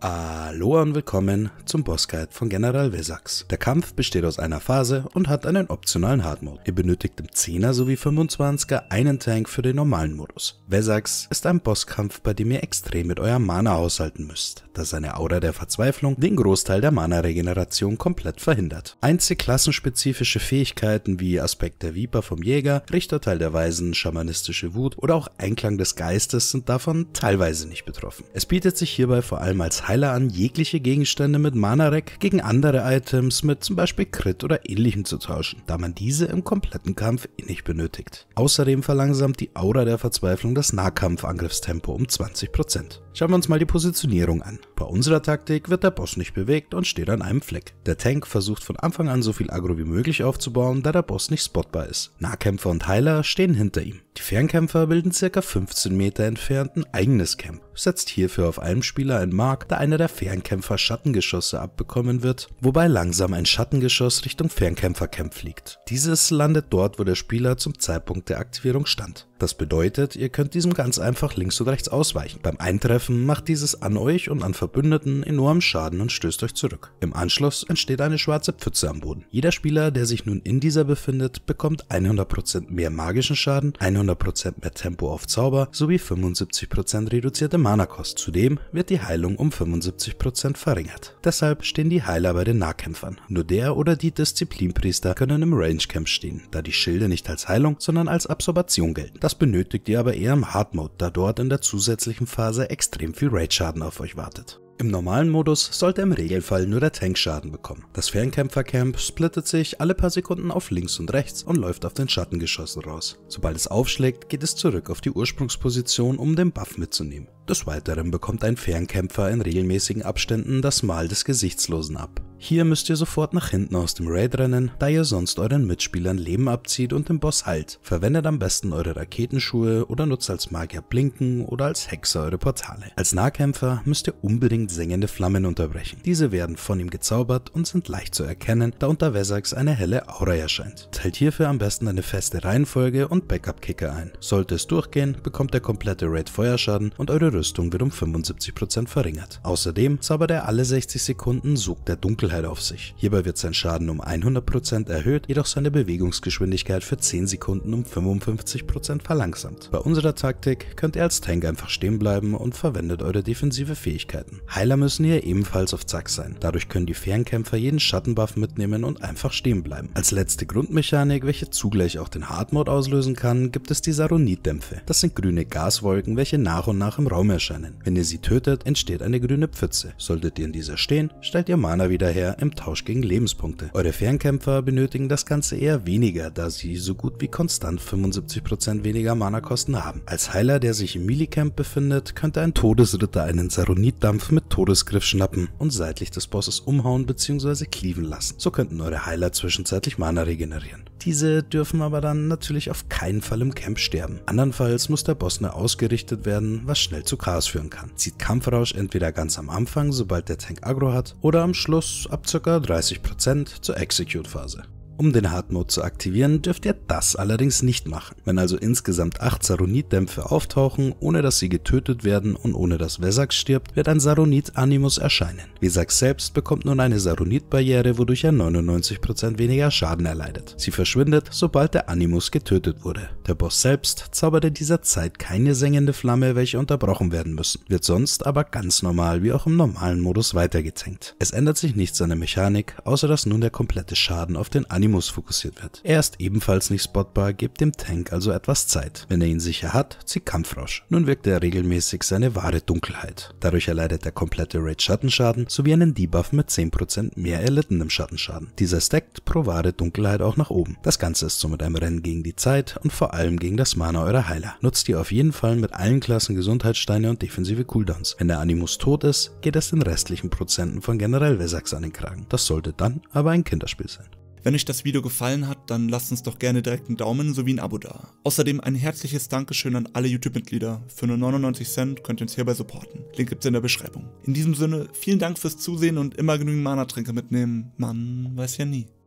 Hallo und willkommen zum Bossguide von General Vesax. Der Kampf besteht aus einer Phase und hat einen optionalen Hardmode. Ihr benötigt im 10er sowie 25er einen Tank für den normalen Modus. Vesax ist ein Bosskampf, bei dem ihr extrem mit eurem Mana aushalten müsst, da seine Aura der Verzweiflung den Großteil der Mana-Regeneration komplett verhindert. Einzig klassenspezifische Fähigkeiten wie Aspekt der Viper vom Jäger, Richterteil der Weisen, schamanistische Wut oder auch Einklang des Geistes sind davon teilweise nicht betroffen. Es bietet sich hierbei vor allem als Heile an jegliche Gegenstände mit Mana-Rack gegen andere Items mit zum Beispiel Crit oder ähnlichem zu tauschen, da man diese im kompletten Kampf eh nicht benötigt. Außerdem verlangsamt die Aura der Verzweiflung das Nahkampfangriffstempo um 20%. Schauen wir uns mal die Positionierung an. Bei unserer Taktik wird der Boss nicht bewegt und steht an einem Fleck. Der Tank versucht von Anfang an so viel Agro wie möglich aufzubauen, da der Boss nicht spotbar ist. Nahkämpfer und Heiler stehen hinter ihm. Die Fernkämpfer bilden ca. 15 Meter entfernt ein eigenes Camp, setzt hierfür auf einem Spieler ein Mark, da einer der Fernkämpfer Schattengeschosse abbekommen wird, wobei langsam ein Schattengeschoss Richtung Fernkämpfercamp fliegt. Dieses landet dort, wo der Spieler zum Zeitpunkt der Aktivierung stand. Das bedeutet, ihr könnt diesem ganz einfach links und rechts ausweichen. Beim Eintreffen macht dieses an euch und an Verbündeten enormen Schaden und stößt euch zurück. Im Anschluss entsteht eine schwarze Pfütze am Boden. Jeder Spieler, der sich nun in dieser befindet, bekommt 100% mehr magischen Schaden, 100% mehr Tempo auf Zauber sowie 75% reduzierte Mana-Kost. Zudem wird die Heilung um 75% verringert. Deshalb stehen die Heiler bei den Nahkämpfern. Nur der oder die Disziplinpriester können im Range-Camp stehen, da die Schilde nicht als Heilung, sondern als Absorption gelten. Das benötigt ihr aber eher im Hard Mode, da dort in der zusätzlichen Phase extrem viel Raid-Schaden auf euch wartet. Im normalen Modus sollte im Regelfall nur der Tank Schaden bekommen. Das Fernkämpfer Camp splittet sich alle paar Sekunden auf links und rechts und läuft auf den Schattengeschossen raus. Sobald es aufschlägt, geht es zurück auf die Ursprungsposition, um den Buff mitzunehmen. Des Weiteren bekommt ein Fernkämpfer in regelmäßigen Abständen das Mal des Gesichtslosen ab. Hier müsst ihr sofort nach hinten aus dem Raid rennen, da ihr sonst euren Mitspielern Leben abzieht und den Boss halt. Verwendet am besten eure Raketenschuhe oder nutzt als Magier Blinken oder als Hexer eure Portale. Als Nahkämpfer müsst ihr unbedingt singende Flammen unterbrechen. Diese werden von ihm gezaubert und sind leicht zu erkennen, da unter Vesax eine helle Aura erscheint. Teilt hierfür am besten eine feste Reihenfolge und Backup-Kicker ein. Sollte es durchgehen, bekommt der komplette Raid Feuerschaden und eure Rüstung wird um 75% verringert. Außerdem zaubert er alle 60 Sekunden sucht der Dunkelheit Dunkelheit auf sich. Hierbei wird sein Schaden um 100% erhöht, jedoch seine Bewegungsgeschwindigkeit für 10 Sekunden um 55% verlangsamt. Bei unserer Taktik könnt ihr als Tank einfach stehen bleiben und verwendet eure defensive Fähigkeiten. Heiler müssen hier ebenfalls auf Zack sein. Dadurch können die Fernkämpfer jeden Schattenbuff mitnehmen und einfach stehen bleiben. Als letzte Grundmechanik, welche zugleich auch den hard auslösen kann, gibt es die Saronit-Dämpfe. Das sind grüne Gaswolken, welche nach und nach im Raum erscheinen. Wenn ihr sie tötet, entsteht eine grüne Pfütze. Solltet ihr in dieser stehen, stellt ihr Mana wieder her her im Tausch gegen Lebenspunkte. Eure Fernkämpfer benötigen das Ganze eher weniger, da sie so gut wie konstant 75% weniger Mana-Kosten haben. Als Heiler, der sich im Milicamp befindet, könnte ein Todesritter einen Saronit-Dampf mit Todesgriff schnappen und seitlich des Bosses umhauen bzw. cleaven lassen. So könnten eure Heiler zwischenzeitlich Mana regenerieren. Diese dürfen aber dann natürlich auf keinen Fall im Camp sterben. Andernfalls muss der Boss nur ausgerichtet werden, was schnell zu Chaos führen kann. Zieht Kampfrausch entweder ganz am Anfang, sobald der Tank Agro hat, oder am Schluss ab ca. 30% zur Execute-Phase. Um den Hard Mode zu aktivieren, dürft ihr das allerdings nicht machen. Wenn also insgesamt 8 Saronit-Dämpfe auftauchen, ohne dass sie getötet werden und ohne dass Vesak stirbt, wird ein Saronit Animus erscheinen. Vesak selbst bekommt nun eine Saronit-Barriere, wodurch er 99% weniger Schaden erleidet. Sie verschwindet, sobald der Animus getötet wurde. Der Boss selbst zaubert in dieser Zeit keine sengende Flamme, welche unterbrochen werden müssen, wird sonst aber ganz normal wie auch im normalen Modus weitergetankt. Es ändert sich nichts an der Mechanik, außer dass nun der komplette Schaden auf den Animus Primus fokussiert wird. Er ist ebenfalls nicht spotbar, gibt dem Tank also etwas Zeit. Wenn er ihn sicher hat, zieht Kampfrosch. Nun wirkt er regelmäßig seine wahre Dunkelheit. Dadurch erleidet er komplette Raid Schattenschaden sowie einen Debuff mit 10% mehr erlittenem Schattenschaden. Dieser stackt pro wahre Dunkelheit auch nach oben. Das Ganze ist somit ein Rennen gegen die Zeit und vor allem gegen das Mana eurer Heiler. Nutzt ihr auf jeden Fall mit allen Klassen Gesundheitssteine und defensive Cooldowns. Wenn der Animus tot ist, geht es den restlichen Prozenten von General Vesax an den Kragen. Das sollte dann aber ein Kinderspiel sein. Wenn euch das Video gefallen hat, dann lasst uns doch gerne direkt einen Daumen sowie ein Abo da. Außerdem ein herzliches Dankeschön an alle YouTube-Mitglieder. Für nur 99 Cent könnt ihr uns hierbei supporten. Link gibt's in der Beschreibung. In diesem Sinne, vielen Dank fürs Zusehen und immer genügend Mana-Tränke mitnehmen. Man weiß ja nie.